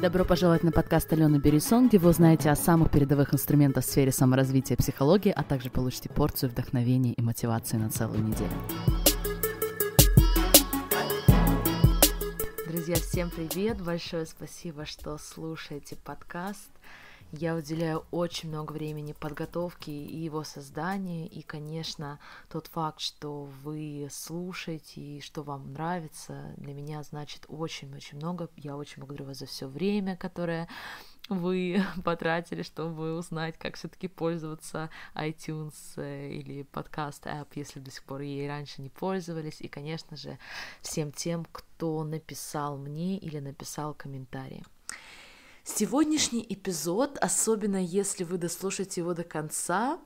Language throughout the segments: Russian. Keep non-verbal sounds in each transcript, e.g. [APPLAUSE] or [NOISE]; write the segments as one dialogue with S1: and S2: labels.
S1: Добро пожаловать на подкаст Алены Берисон, где вы узнаете о самых передовых инструментах в сфере саморазвития и психологии, а также получите порцию вдохновения и мотивации на целую неделю. Друзья, всем привет! Большое спасибо, что слушаете подкаст. Я уделяю очень много времени подготовке и его созданию, и, конечно, тот факт, что вы слушаете и что вам нравится, для меня значит очень-очень много. Я очень благодарю вас за все время, которое вы [LAUGHS] потратили, чтобы узнать, как все-таки пользоваться iTunes э, или подкаст app, э, если до сих пор ей раньше не пользовались. И, конечно же, всем тем, кто написал мне или написал комментарии. Сегодняшний эпизод, особенно если вы дослушаете его до конца,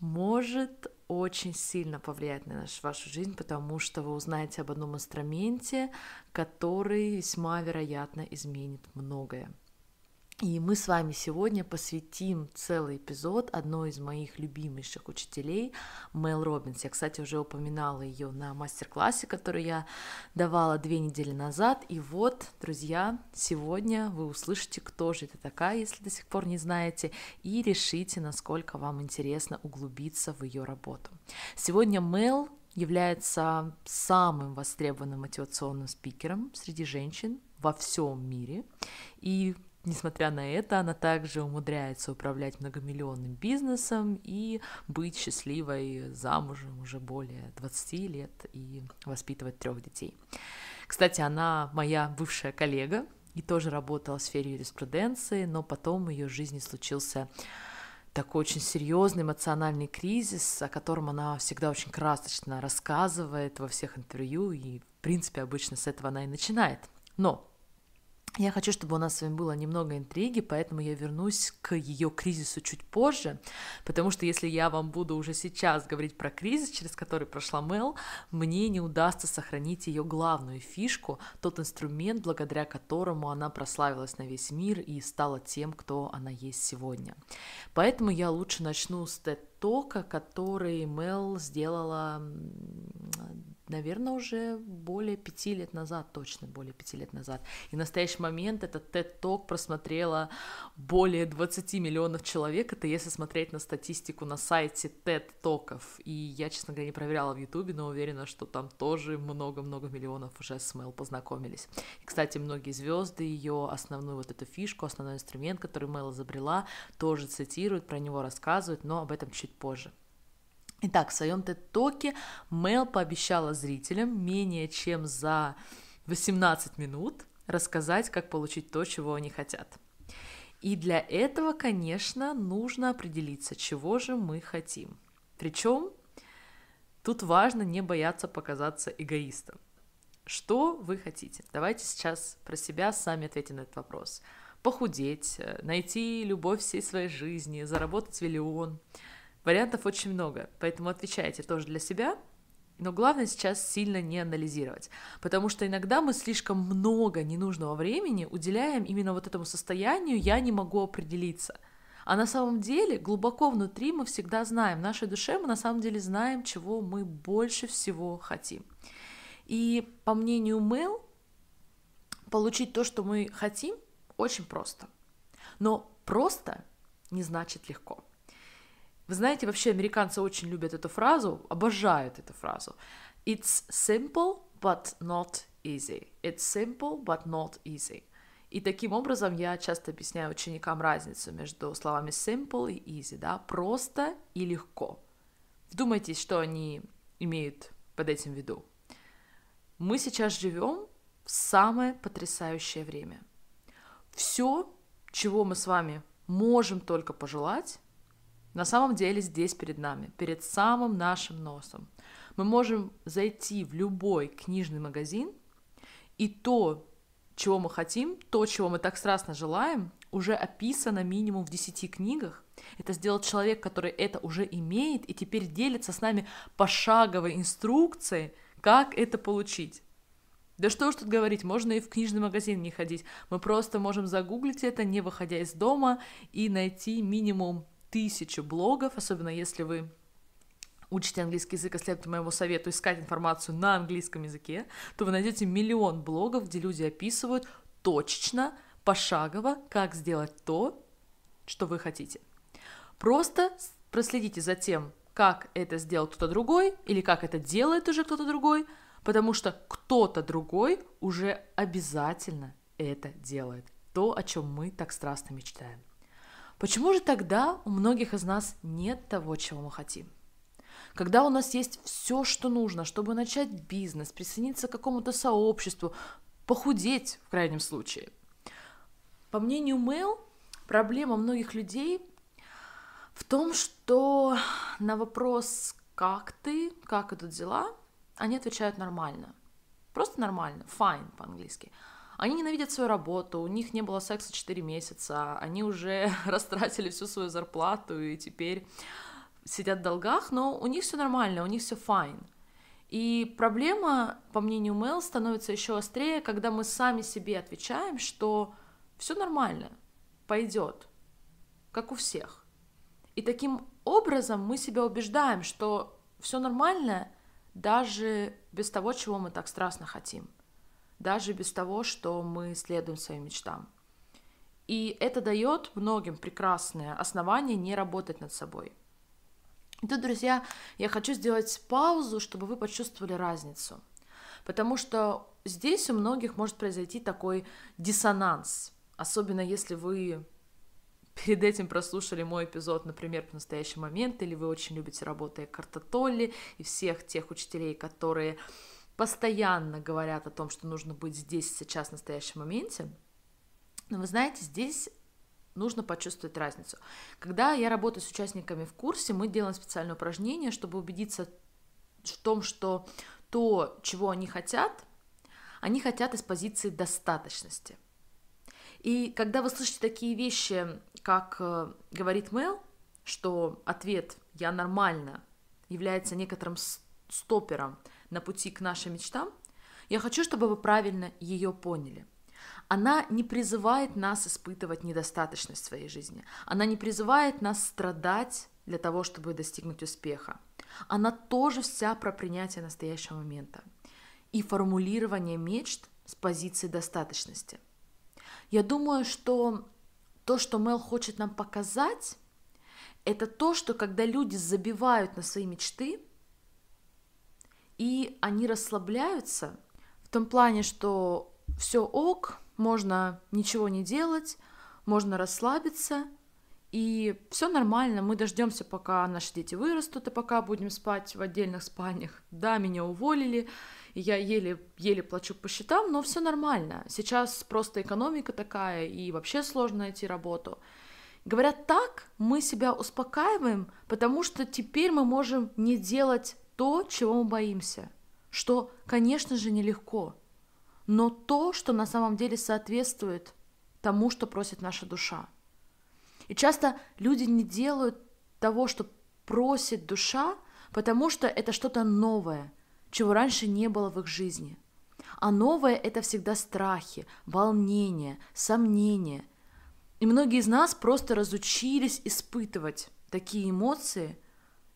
S1: может очень сильно повлиять на нашу, вашу жизнь, потому что вы узнаете об одном инструменте, который весьма вероятно изменит многое. И мы с вами сегодня посвятим целый эпизод одной из моих любимейших учителей, Мел Робинс. Я, кстати, уже упоминала ее на мастер-классе, который я давала две недели назад. И вот, друзья, сегодня вы услышите, кто же это такая, если до сих пор не знаете, и решите, насколько вам интересно углубиться в ее работу. Сегодня Мел является самым востребованным мотивационным спикером среди женщин во всем мире. И Несмотря на это, она также умудряется управлять многомиллионным бизнесом и быть счастливой замужем уже более 20 лет и воспитывать трех детей. Кстати, она моя бывшая коллега и тоже работала в сфере юриспруденции, но потом в ее жизни случился такой очень серьезный эмоциональный кризис, о котором она всегда очень красочно рассказывает во всех интервью, и, в принципе, обычно с этого она и начинает. Но я хочу, чтобы у нас с вами было немного интриги, поэтому я вернусь к ее кризису чуть позже, потому что если я вам буду уже сейчас говорить про кризис, через который прошла Мел, мне не удастся сохранить ее главную фишку, тот инструмент, благодаря которому она прославилась на весь мир и стала тем, кто она есть сегодня. Поэтому я лучше начну с TED тока, который Мел сделала наверное, уже более пяти лет назад, точно более пяти лет назад. И в настоящий момент этот TED Talk просмотрела более 20 миллионов человек, это если смотреть на статистику на сайте TED Talks. И я, честно говоря, не проверяла в Ютубе, но уверена, что там тоже много-много миллионов уже с Мэл познакомились. И, кстати, многие звезды ее основную вот эту фишку, основной инструмент, который Мэл изобрела, тоже цитируют, про него рассказывают, но об этом чуть позже. Итак, в своем тед-токе Мел пообещала зрителям менее чем за 18 минут рассказать, как получить то, чего они хотят. И для этого, конечно, нужно определиться, чего же мы хотим. Причем тут важно не бояться показаться эгоистом. Что вы хотите? Давайте сейчас про себя сами ответим на этот вопрос. Похудеть, э, найти любовь всей своей жизни, заработать миллион, Вариантов очень много, поэтому отвечайте тоже для себя. Но главное сейчас сильно не анализировать, потому что иногда мы слишком много ненужного времени уделяем именно вот этому состоянию «я не могу определиться». А на самом деле глубоко внутри мы всегда знаем, в нашей душе мы на самом деле знаем, чего мы больше всего хотим. И по мнению Мэл, получить то, что мы хотим, очень просто. Но просто не значит легко. Вы знаете, вообще американцы очень любят эту фразу, обожают эту фразу. It's simple, but not easy. It's simple, but not easy. И таким образом я часто объясняю ученикам разницу между словами simple и easy, да, просто и легко. Вдумайтесь, что они имеют под этим в виду. Мы сейчас живем в самое потрясающее время. Все, чего мы с вами можем только пожелать, на самом деле здесь перед нами, перед самым нашим носом. Мы можем зайти в любой книжный магазин, и то, чего мы хотим, то, чего мы так страстно желаем, уже описано минимум в 10 книгах. Это сделал человек, который это уже имеет, и теперь делится с нами пошаговой инструкцией, как это получить. Да что уж тут говорить, можно и в книжный магазин не ходить. Мы просто можем загуглить это, не выходя из дома, и найти минимум тысячи блогов, особенно если вы учите английский язык, а следуйте моему совету искать информацию на английском языке, то вы найдете миллион блогов, где люди описывают точно, пошагово, как сделать то, что вы хотите. Просто проследите за тем, как это сделал кто-то другой или как это делает уже кто-то другой, потому что кто-то другой уже обязательно это делает, то, о чем мы так страстно мечтаем. Почему же тогда у многих из нас нет того, чего мы хотим? Когда у нас есть все, что нужно, чтобы начать бизнес, присоединиться к какому-то сообществу, похудеть в крайнем случае. По мнению Мэл, проблема многих людей в том, что на вопрос «как ты?», «как идут дела?», они отвечают нормально. Просто нормально, fine по-английски – они ненавидят свою работу, у них не было секса 4 месяца, они уже [LAUGHS] растратили всю свою зарплату и теперь сидят в долгах, но у них все нормально, у них все fine. И проблема, по мнению Мэл, становится еще острее, когда мы сами себе отвечаем, что все нормально, пойдет, как у всех. И таким образом мы себя убеждаем, что все нормально, даже без того, чего мы так страстно хотим даже без того, что мы следуем своим мечтам. И это дает многим прекрасное основание не работать над собой. И тут, друзья, я хочу сделать паузу, чтобы вы почувствовали разницу. Потому что здесь у многих может произойти такой диссонанс, особенно если вы перед этим прослушали мой эпизод, например, в настоящий момент, или вы очень любите работы Карта Толли и всех тех учителей, которые постоянно говорят о том, что нужно быть здесь, сейчас, в настоящем моменте. Но вы знаете, здесь нужно почувствовать разницу. Когда я работаю с участниками в курсе, мы делаем специальное упражнение, чтобы убедиться в том, что то, чего они хотят, они хотят из позиции достаточности. И когда вы слышите такие вещи, как э, говорит Мэл, что ответ «я нормально» является некоторым стопером – на пути к нашим мечтам, я хочу, чтобы вы правильно ее поняли. Она не призывает нас испытывать недостаточность в своей жизни. Она не призывает нас страдать для того, чтобы достигнуть успеха. Она тоже вся про принятие настоящего момента и формулирование мечт с позиции достаточности. Я думаю, что то, что Мел хочет нам показать, это то, что когда люди забивают на свои мечты, и они расслабляются в том плане, что все ок, можно ничего не делать, можно расслабиться, и все нормально, мы дождемся, пока наши дети вырастут, и пока будем спать в отдельных спальнях. Да, меня уволили, и я еле, еле плачу по счетам, но все нормально. Сейчас просто экономика такая, и вообще сложно найти работу. Говорят так, мы себя успокаиваем, потому что теперь мы можем не делать то, чего мы боимся, что, конечно же, нелегко, но то, что на самом деле соответствует тому, что просит наша душа. И часто люди не делают того, что просит душа, потому что это что-то новое, чего раньше не было в их жизни. А новое — это всегда страхи, волнения, сомнения. И многие из нас просто разучились испытывать такие эмоции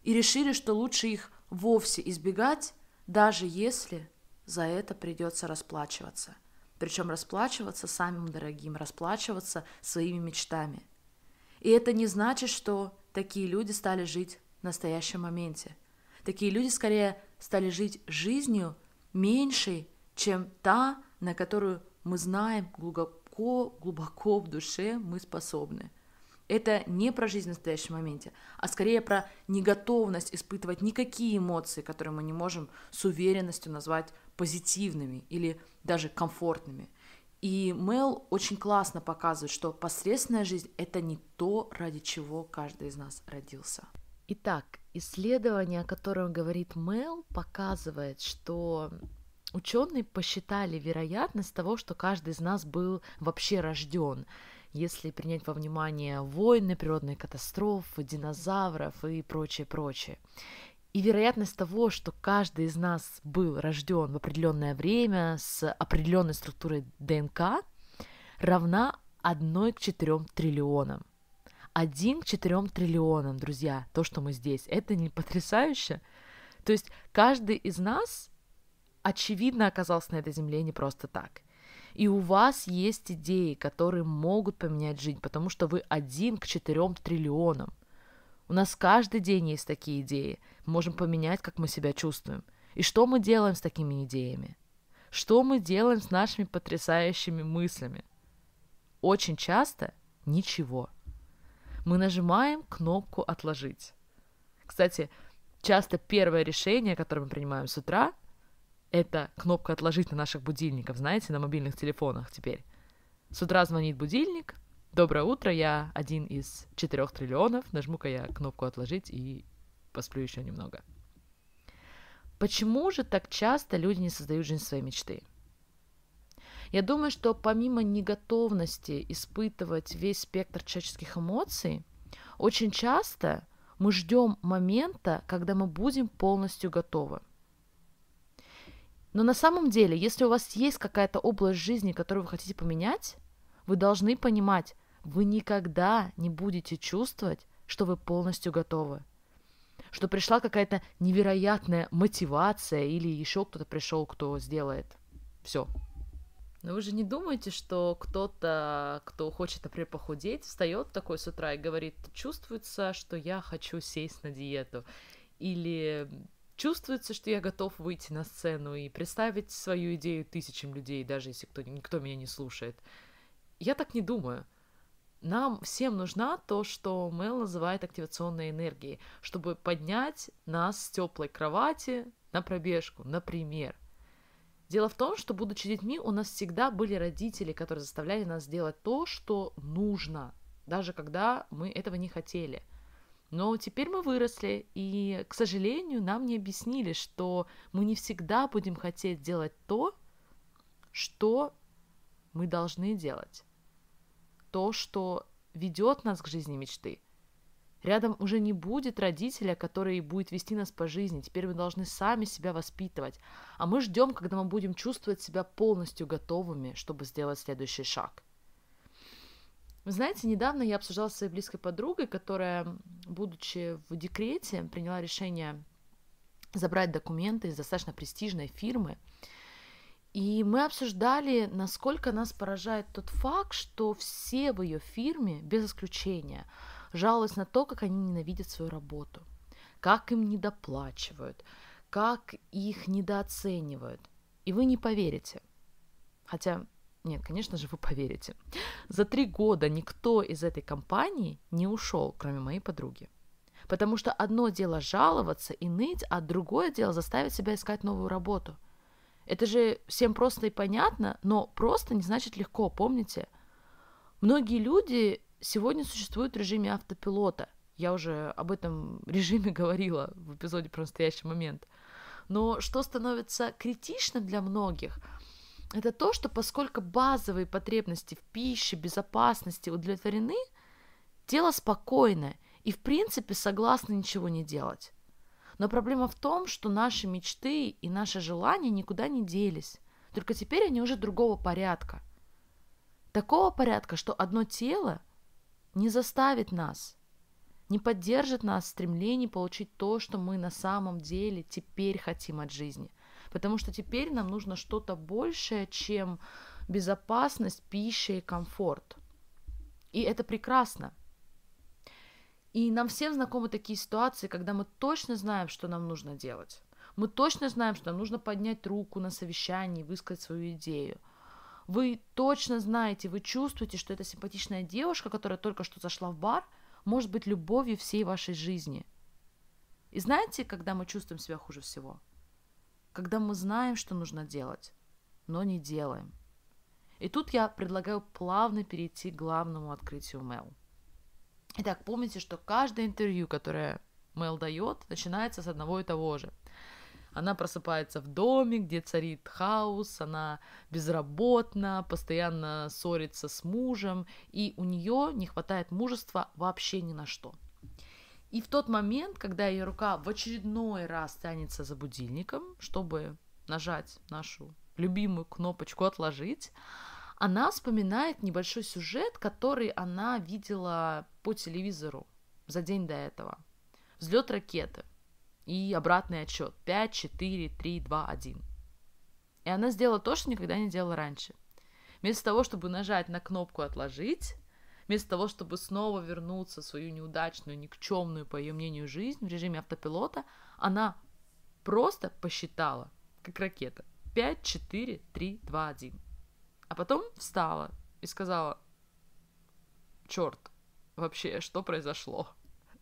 S1: и решили, что лучше их вовсе избегать, даже если за это придется расплачиваться. Причем расплачиваться самим дорогим, расплачиваться своими мечтами. И это не значит, что такие люди стали жить в настоящем моменте. Такие люди скорее стали жить жизнью меньшей, чем та, на которую мы знаем глубоко, глубоко в душе мы способны – это не про жизнь в настоящем моменте, а скорее про неготовность испытывать никакие эмоции, которые мы не можем с уверенностью назвать позитивными или даже комфортными. И Мел очень классно показывает, что посредственная жизнь – это не то, ради чего каждый из нас родился. Итак, исследование, о котором говорит Мел, показывает, что ученые посчитали вероятность того, что каждый из нас был вообще рожден если принять во внимание войны, природные катастрофы, динозавров и прочее, прочее. И вероятность того, что каждый из нас был рожден в определенное время с определенной структурой ДНК, равна 1 к 4 триллионам. 1 к 4 триллионам, друзья, то, что мы здесь. Это не потрясающе? То есть каждый из нас, очевидно, оказался на этой земле не просто так – и у вас есть идеи, которые могут поменять жизнь, потому что вы один к четырем триллионам. У нас каждый день есть такие идеи. Мы можем поменять, как мы себя чувствуем. И что мы делаем с такими идеями? Что мы делаем с нашими потрясающими мыслями? Очень часто ничего. Мы нажимаем кнопку «Отложить». Кстати, часто первое решение, которое мы принимаем с утра – это кнопка «Отложить» на наших будильников, знаете, на мобильных телефонах теперь. С утра звонит будильник, доброе утро, я один из четырех триллионов, нажму-ка я кнопку «Отложить» и посплю еще немного. Почему же так часто люди не создают жизнь своей мечты? Я думаю, что помимо неготовности испытывать весь спектр человеческих эмоций, очень часто мы ждем момента, когда мы будем полностью готовы – но на самом деле, если у вас есть какая-то область жизни, которую вы хотите поменять, вы должны понимать, вы никогда не будете чувствовать, что вы полностью готовы что пришла какая-то невероятная мотивация или еще кто-то пришел, кто сделает. Все. Но вы же не думаете, что кто-то, кто хочет, например, похудеть, встает такой с утра и говорит, чувствуется, что я хочу сесть на диету. Или чувствуется, что я готов выйти на сцену и представить свою идею тысячам людей, даже если кто, никто меня не слушает. Я так не думаю. Нам всем нужна то, что Мэл называет активационной энергией, чтобы поднять нас с теплой кровати на пробежку, например. Дело в том, что, будучи детьми, у нас всегда были родители, которые заставляли нас делать то, что нужно, даже когда мы этого не хотели – но теперь мы выросли, и, к сожалению, нам не объяснили, что мы не всегда будем хотеть делать то, что мы должны делать. То, что ведет нас к жизни мечты. Рядом уже не будет родителя, который будет вести нас по жизни. Теперь мы должны сами себя воспитывать. А мы ждем, когда мы будем чувствовать себя полностью готовыми, чтобы сделать следующий шаг – вы знаете, недавно я обсуждала с своей близкой подругой, которая, будучи в декрете, приняла решение забрать документы из достаточно престижной фирмы. И мы обсуждали, насколько нас поражает тот факт, что все в ее фирме, без исключения, жаловались на то, как они ненавидят свою работу, как им недоплачивают, как их недооценивают. И вы не поверите. Хотя нет, конечно же, вы поверите. За три года никто из этой компании не ушел, кроме моей подруги. Потому что одно дело жаловаться и ныть, а другое дело заставить себя искать новую работу. Это же всем просто и понятно, но просто не значит легко, помните? Многие люди сегодня существуют в режиме автопилота. Я уже об этом режиме [LAUGHS] говорила в эпизоде про настоящий момент. Но что становится критичным для многих – это то, что поскольку базовые потребности в пище, безопасности удовлетворены, тело спокойное и в принципе согласно ничего не делать. Но проблема в том, что наши мечты и наши желания никуда не делись, только теперь они уже другого порядка. Такого порядка, что одно тело не заставит нас, не поддержит нас в стремлении получить то, что мы на самом деле теперь хотим от жизни – Потому что теперь нам нужно что-то большее, чем безопасность, пища и комфорт. И это прекрасно. И нам всем знакомы такие ситуации, когда мы точно знаем, что нам нужно делать. Мы точно знаем, что нам нужно поднять руку на совещании, высказать свою идею. Вы точно знаете, вы чувствуете, что эта симпатичная девушка, которая только что зашла в бар, может быть любовью всей вашей жизни. И знаете, когда мы чувствуем себя хуже всего? когда мы знаем, что нужно делать, но не делаем. И тут я предлагаю плавно перейти к главному открытию Мел. Итак, помните, что каждое интервью, которое Мел дает, начинается с одного и того же. Она просыпается в доме, где царит хаос, она безработна, постоянно ссорится с мужем, и у нее не хватает мужества вообще ни на что – и в тот момент, когда ее рука в очередной раз тянется за будильником, чтобы нажать нашу любимую кнопочку «Отложить», она вспоминает небольшой сюжет, который она видела по телевизору за день до этого. Взлет ракеты и обратный отчет 5, 4, 3, 2, 1. И она сделала то, что никогда не делала раньше. Вместо того, чтобы нажать на кнопку «Отложить», вместо того, чтобы снова вернуться в свою неудачную, никчемную, по ее мнению, жизнь в режиме автопилота, она просто посчитала, как ракета, 5, 4, 3, 2, 1. А потом встала и сказала, черт, вообще, что произошло?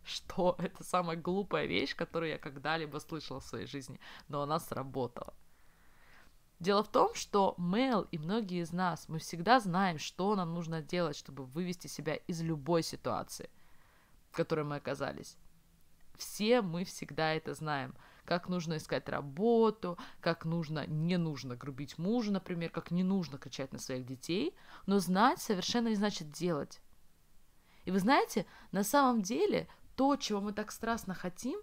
S1: Что? Это самая глупая вещь, которую я когда-либо слышала в своей жизни, но она сработала. Дело в том, что Мэл и многие из нас, мы всегда знаем, что нам нужно делать, чтобы вывести себя из любой ситуации, в которой мы оказались. Все мы всегда это знаем. Как нужно искать работу, как нужно, не нужно грубить мужу, например, как не нужно кричать на своих детей. Но знать совершенно не значит делать. И вы знаете, на самом деле то, чего мы так страстно хотим,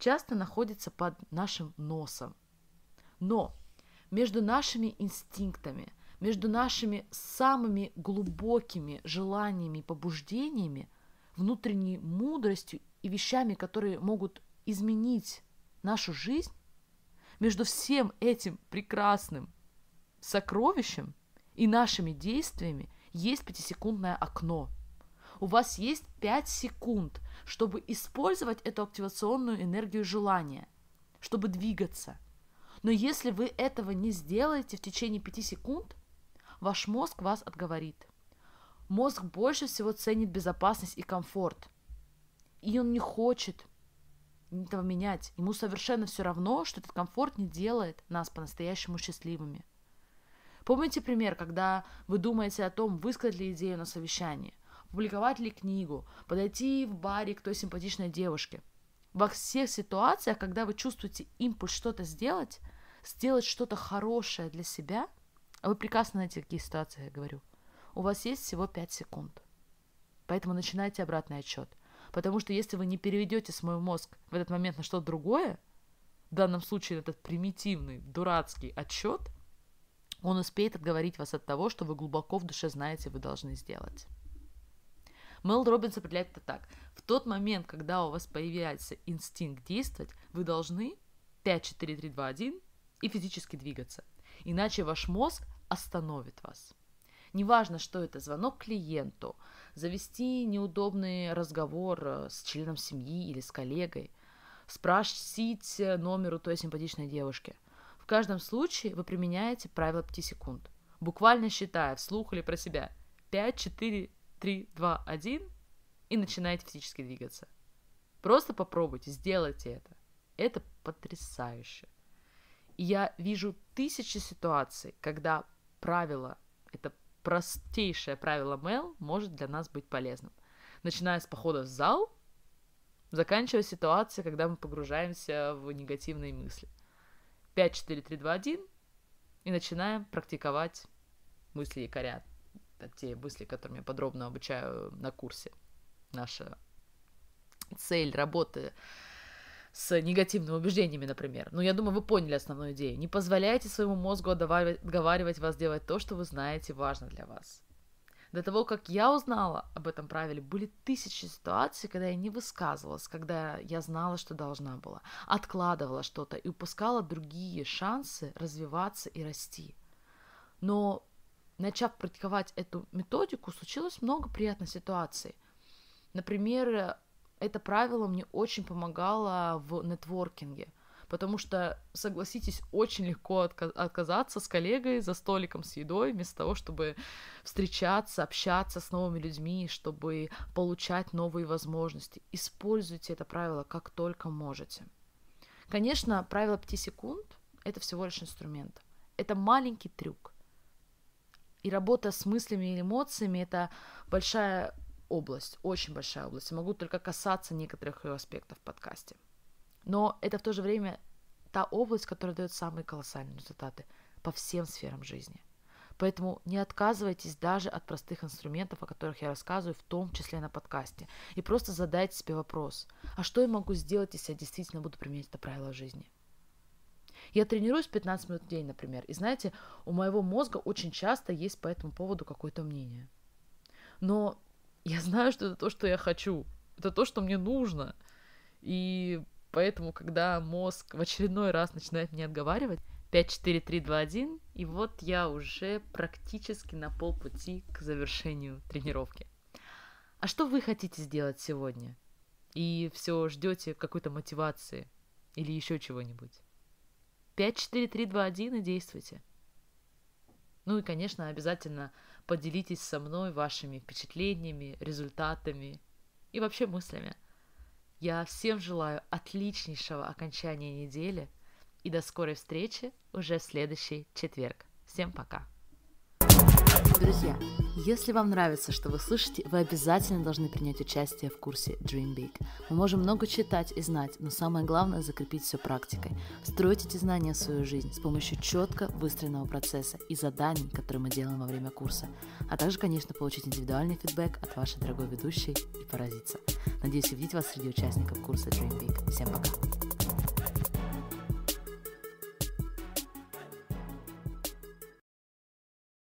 S1: часто находится под нашим носом. Но между нашими инстинктами, между нашими самыми глубокими желаниями и побуждениями, внутренней мудростью и вещами, которые могут изменить нашу жизнь, между всем этим прекрасным сокровищем и нашими действиями есть пятисекундное окно. У вас есть 5 секунд, чтобы использовать эту активационную энергию желания, чтобы двигаться – но если вы этого не сделаете в течение 5 секунд, ваш мозг вас отговорит. Мозг больше всего ценит безопасность и комфорт. И он не хочет этого менять. Ему совершенно все равно, что этот комфорт не делает нас по-настоящему счастливыми. Помните пример, когда вы думаете о том, высказать ли идею на совещании, публиковать ли книгу, подойти в баре к той симпатичной девушке – во всех ситуациях, когда вы чувствуете импульс что-то сделать, сделать что-то хорошее для себя, а вы прекрасно знаете, какие ситуации я говорю, у вас есть всего 5 секунд. Поэтому начинайте обратный отчет. Потому что если вы не переведете свой мозг в этот момент на что-то другое, в данном случае этот примитивный, дурацкий отчет, он успеет отговорить вас от того, что вы глубоко в душе знаете, вы должны сделать. Мел Робинс определяет это так. В тот момент, когда у вас появляется инстинкт действовать, вы должны 5, 4, 3, 2, 1 и физически двигаться. Иначе ваш мозг остановит вас. Неважно, что это, звонок клиенту, завести неудобный разговор э, с членом семьи или с коллегой, спросить э, номер у той симпатичной девушки. В каждом случае вы применяете правило 5 секунд, буквально считая вслух или про себя 5, 4, 3, 2, 1 и начинаете физически двигаться. Просто попробуйте, сделайте это. Это потрясающе. И я вижу тысячи ситуаций, когда правило, это простейшее правило Мел, может для нас быть полезным. Начиная с похода в зал, заканчивая ситуацией, когда мы погружаемся в негативные мысли. 5, 4, 3, 2, 1 и начинаем практиковать мысли якоря а те мысли, которыми я подробно обучаю на курсе. Наша цель работы с негативными убеждениями, например. Ну, я думаю, вы поняли основную идею. Не позволяйте своему мозгу отговаривать вас делать то, что вы знаете важно для вас. До того, как я узнала об этом правиле, были тысячи ситуаций, когда я не высказывалась, когда я знала, что должна была, откладывала что-то и упускала другие шансы развиваться и расти. Но начав практиковать эту методику, случилось много приятных ситуаций. Например, это правило мне очень помогало в нетворкинге, потому что, согласитесь, очень легко отказаться с коллегой за столиком с едой, вместо того, чтобы встречаться, общаться с новыми людьми, чтобы получать новые возможности. Используйте это правило как только можете. Конечно, правило 5 секунд — это всего лишь инструмент. Это маленький трюк — и работа с мыслями и эмоциями — это большая область, очень большая область. Я могу только касаться некоторых ее аспектов в подкасте. Но это в то же время та область, которая дает самые колоссальные результаты по всем сферам жизни. Поэтому не отказывайтесь даже от простых инструментов, о которых я рассказываю, в том числе на подкасте. И просто задайте себе вопрос, а что я могу сделать, если я действительно буду применять это правило жизни? Я тренируюсь 15 минут в день, например, и знаете, у моего мозга очень часто есть по этому поводу какое-то мнение. Но я знаю, что это то, что я хочу, это то, что мне нужно. И поэтому, когда мозг в очередной раз начинает меня отговаривать, 5, 4, 3, 2, 1, и вот я уже практически на полпути к завершению тренировки. А что вы хотите сделать сегодня? И все ждете какой-то мотивации или еще чего-нибудь? 5, 4, 3, 2, 1 и действуйте. Ну и, конечно, обязательно поделитесь со мной вашими впечатлениями, результатами и вообще мыслями. Я всем желаю отличнейшего окончания недели и до скорой встречи уже в следующий четверг. Всем пока! Друзья, если вам нравится, что вы слышите, вы обязательно должны принять участие в курсе Dream Big. Мы можем много читать и знать, но самое главное – закрепить все практикой. Встроить эти знания в свою жизнь с помощью четко выстроенного процесса и заданий, которые мы делаем во время курса. А также, конечно, получить индивидуальный фидбэк от вашей дорогой ведущей и поразиться. Надеюсь увидеть вас среди участников курса Dream Big. Всем пока!